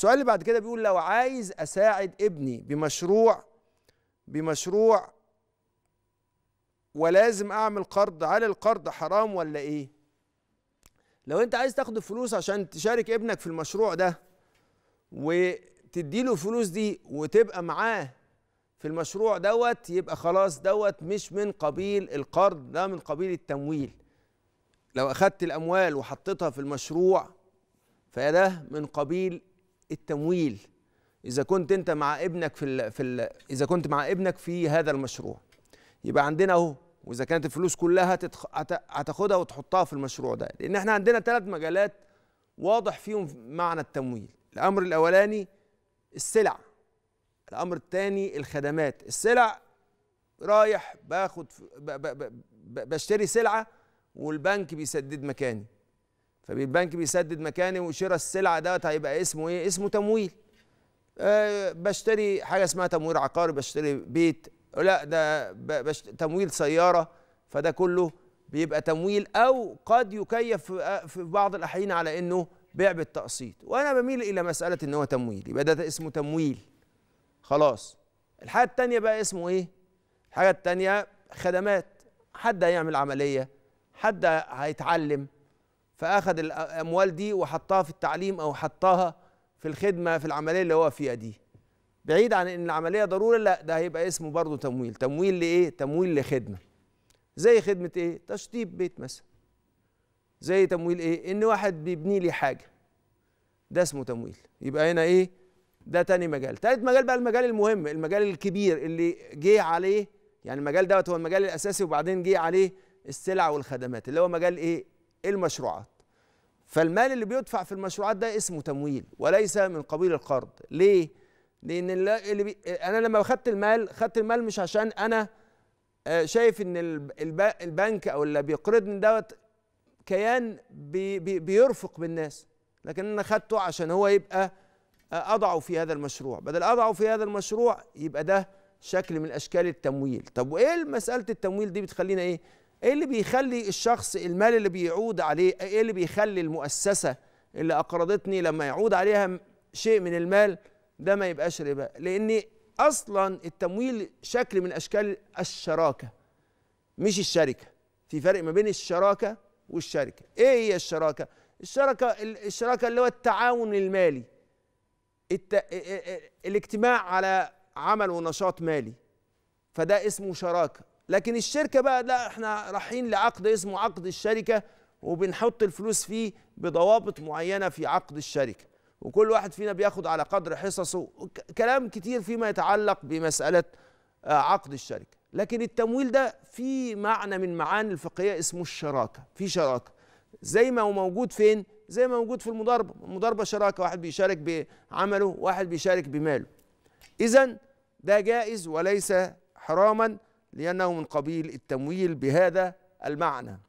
السؤال اللي بعد كده بيقول لو عايز اساعد ابني بمشروع بمشروع ولازم اعمل قرض هل القرض حرام ولا ايه لو انت عايز تاخد فلوس عشان تشارك ابنك في المشروع ده وتديله الفلوس دي وتبقى معاه في المشروع دوت يبقى خلاص دوت مش من قبيل القرض ده من قبيل التمويل لو اخدت الاموال وحطيتها في المشروع فده من قبيل التمويل اذا كنت انت مع ابنك في ال في ال اذا كنت مع ابنك في هذا المشروع يبقى عندنا اهو واذا كانت الفلوس كلها هتاخدها وتحطها في المشروع ده لان احنا عندنا ثلاث مجالات واضح فيهم معنى التمويل الامر الاولاني السلع الامر الثاني الخدمات السلع رايح باخد بشتري سلعه والبنك بيسدد مكاني فالبنك بيسدد مكاني وشراء السلعه دوت هيبقى اسمه ايه؟ اسمه تمويل. أه بشتري حاجه اسمها تمويل عقاري بشتري بيت لا ده بشت... تمويل سياره فده كله بيبقى تمويل او قد يكيف آه، في بعض الاحيان على انه بيع بالتقسيط وانا بميل الى مساله ان هو تمويل يبقى ده اسمه تمويل خلاص الحاجه التانية بقى اسمه ايه الحاجه التانية خدمات حد هيعمل عمليه حد هيتعلم فاخذ الاموال دي وحطها في التعليم او حطها في الخدمه في العمليه اللي هو فيها دي بعيد عن ان العمليه ضروره لا ده هيبقى اسمه برضه تمويل تمويل لايه تمويل لخدمه زي خدمه ايه تشطيب بيت مثلا زي تمويل ايه ان واحد بيبني لي حاجه ده اسمه تمويل يبقى هنا ايه ده تاني مجال تالت مجال بقى المجال المهم المجال الكبير اللي جه عليه يعني المجال دوت هو المجال الاساسي وبعدين جه عليه السلع والخدمات اللي هو مجال ايه المشروعات فالمال اللي بيدفع في المشروعات ده اسمه تمويل وليس من قبيل القرض ليه لان اللي بي... انا لما خدت المال خدت المال مش عشان انا آه، شايف ان البنك او اللي بيقرضني دوت كيان بي... بي... بيرفق بالناس لكن انا خدته عشان هو يبقى آه، اضعه في هذا المشروع بدل اضعه في هذا المشروع يبقى ده شكل من اشكال التمويل طب وايه مساله التمويل دي بتخلينا ايه ايه اللي بيخلي الشخص المال اللي بيعود عليه ايه اللي بيخلي المؤسسه اللي اقرضتني لما يعود عليها شيء من المال ده ما يبقاش ربا لان اصلا التمويل شكل من اشكال الشراكه مش الشركه في فرق ما بين الشراكه والشركه ايه هي الشراكه الشراكه الشراكه اللي هو التعاون المالي الت... الاجتماع على عمل ونشاط مالي فده اسمه شراكه لكن الشركه بقى لا احنا رايحين لعقد اسمه عقد الشركه وبنحط الفلوس فيه بضوابط معينه في عقد الشركه وكل واحد فينا بياخد على قدر حصصه كلام كتير فيما يتعلق بمساله آه، عقد الشركه لكن التمويل ده في معنى من معاني الفقهيه اسمه الشراكه في شراكه زي ما هو موجود فين زي ما موجود في المضاربه المضاربه شراكه واحد بيشارك بعمله واحد بيشارك بماله اذا ده جائز وليس حراما لأنه من قبيل التمويل بهذا المعنى